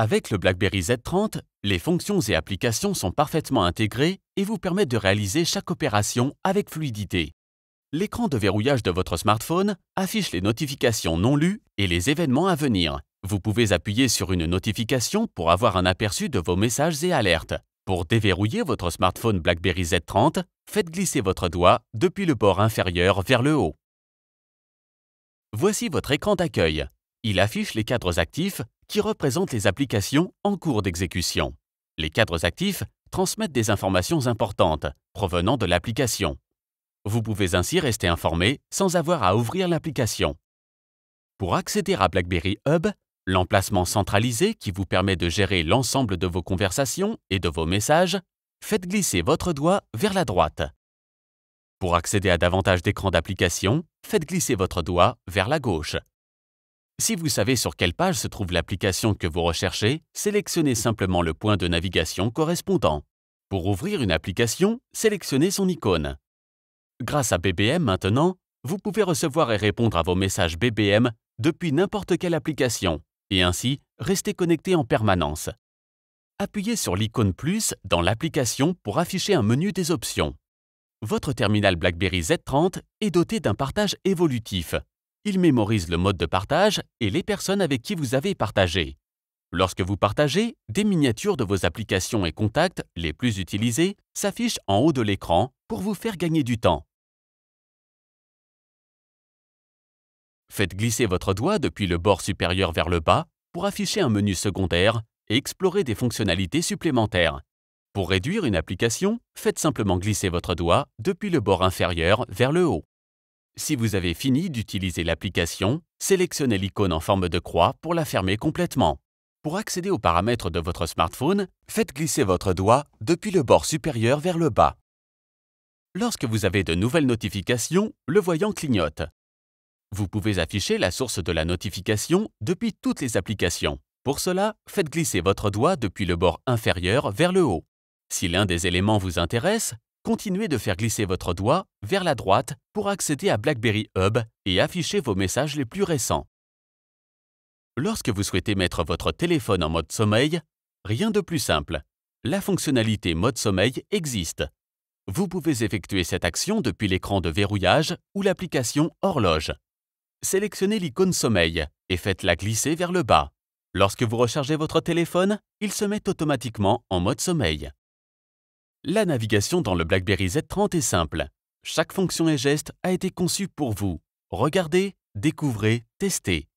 Avec le BlackBerry Z30, les fonctions et applications sont parfaitement intégrées et vous permettent de réaliser chaque opération avec fluidité. L'écran de verrouillage de votre smartphone affiche les notifications non lues et les événements à venir. Vous pouvez appuyer sur une notification pour avoir un aperçu de vos messages et alertes. Pour déverrouiller votre smartphone BlackBerry Z30, faites glisser votre doigt depuis le bord inférieur vers le haut. Voici votre écran d'accueil. Il affiche les cadres actifs, qui représentent les applications en cours d'exécution. Les cadres actifs transmettent des informations importantes provenant de l'application. Vous pouvez ainsi rester informé sans avoir à ouvrir l'application. Pour accéder à BlackBerry Hub, l'emplacement centralisé qui vous permet de gérer l'ensemble de vos conversations et de vos messages, faites glisser votre doigt vers la droite. Pour accéder à davantage d'écrans d'application, faites glisser votre doigt vers la gauche. Si vous savez sur quelle page se trouve l'application que vous recherchez, sélectionnez simplement le point de navigation correspondant. Pour ouvrir une application, sélectionnez son icône. Grâce à BBM maintenant, vous pouvez recevoir et répondre à vos messages BBM depuis n'importe quelle application, et ainsi rester connecté en permanence. Appuyez sur l'icône Plus dans l'application pour afficher un menu des options. Votre terminal BlackBerry Z30 est doté d'un partage évolutif, il mémorise le mode de partage et les personnes avec qui vous avez partagé. Lorsque vous partagez, des miniatures de vos applications et contacts les plus utilisés s'affichent en haut de l'écran pour vous faire gagner du temps. Faites glisser votre doigt depuis le bord supérieur vers le bas pour afficher un menu secondaire et explorer des fonctionnalités supplémentaires. Pour réduire une application, faites simplement glisser votre doigt depuis le bord inférieur vers le haut. Si vous avez fini d'utiliser l'application, sélectionnez l'icône en forme de croix pour la fermer complètement. Pour accéder aux paramètres de votre smartphone, faites glisser votre doigt depuis le bord supérieur vers le bas. Lorsque vous avez de nouvelles notifications, le voyant clignote. Vous pouvez afficher la source de la notification depuis toutes les applications. Pour cela, faites glisser votre doigt depuis le bord inférieur vers le haut. Si l'un des éléments vous intéresse, continuez de faire glisser votre doigt vers la droite pour accéder à BlackBerry Hub et afficher vos messages les plus récents. Lorsque vous souhaitez mettre votre téléphone en mode sommeil, rien de plus simple. La fonctionnalité mode sommeil existe. Vous pouvez effectuer cette action depuis l'écran de verrouillage ou l'application horloge. Sélectionnez l'icône sommeil et faites-la glisser vers le bas. Lorsque vous rechargez votre téléphone, il se met automatiquement en mode sommeil. La navigation dans le BlackBerry Z30 est simple. Chaque fonction et geste a été conçu pour vous. Regardez, découvrez, testez.